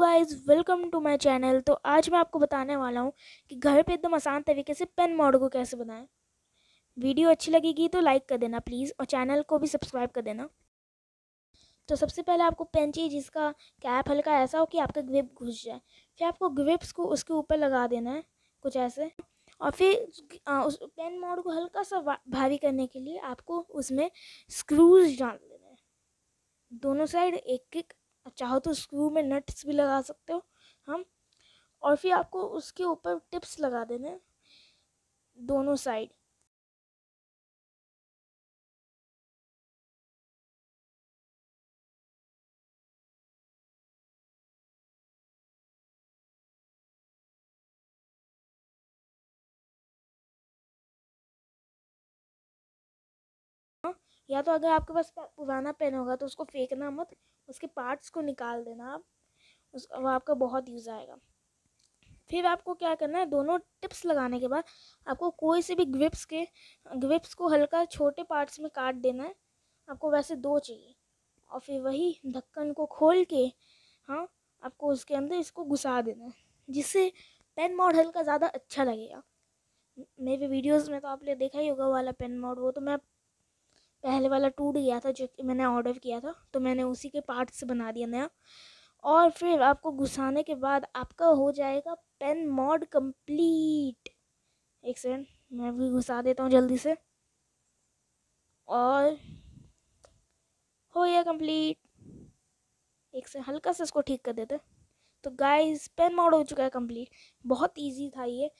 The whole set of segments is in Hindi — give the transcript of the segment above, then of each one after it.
guys welcome to my channel तो आज मैं आपको बताने वाला हूँ कि घर पे एकदम आसान तरीके से पेन मोड को कैसे बनाएं वीडियो अच्छी लगेगी तो लाइक कर देना प्लीज़ और चैनल को भी सब्सक्राइब कर देना तो सबसे पहले आपको पेन चाहिए जिसका कैप हल्का ऐसा हो कि आपका ग्रिप घुस जाए फिर आपको ग्रिप्स को उसके ऊपर लगा देना है कुछ ऐसे और फिर उस पेन मोड को हल्का सा भारी करने के लिए आपको उसमें स्क्रूज डाल देना है दोनों साइड एक एक चाहो तो स्क्रू में नट्स भी लगा सकते हो हम और फिर आपको उसके ऊपर टिप्स लगा देने दोनों साइड या तो अगर आपके पास पुराना पेन होगा तो उसको फेंकना मत उसके पार्ट्स को निकाल देना आप उस वो आपका बहुत यूज़ आएगा फिर आपको क्या करना है दोनों टिप्स लगाने के बाद आपको कोई से भी ग्रिप्स के ग्रिप्स को हल्का छोटे पार्ट्स में काट देना है आपको वैसे दो चाहिए और फिर वही ढक्कन को खोल के हाँ आपको उसके अंदर इसको घुसा देना है जिससे पेन मोड हल्का ज़्यादा अच्छा लगेगा मेरे वीडियोस में तो आपने देखा ही होगा वाला पेन मोड वो तो मैं पहले वाला टूट गया था जो कि मैंने ऑर्डर किया था तो मैंने उसी के पार्ट से बना दिया नया और फिर आपको घुसाने के बाद आपका हो जाएगा पेन मॉड कंप्लीट एक सेकेंड मैं भी घुसा देता हूँ जल्दी से और हो गया कंप्लीट एक से हल्का सा इसको ठीक कर देते तो गाइस पेन मॉड हो चुका है कंप्लीट बहुत इजी था ये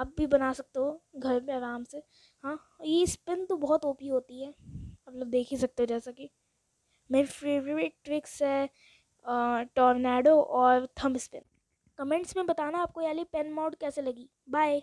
आप भी बना सकते हो घर में आराम से हाँ ये स्पिन तो बहुत ओपी होती है आप लोग देख ही सकते हो जैसा कि मेरी फेवरेट ट्रिक्स है टॉर्नेडो और थम स्पिन कमेंट्स में बताना आपको याली पेन मॉड कैसे लगी बाय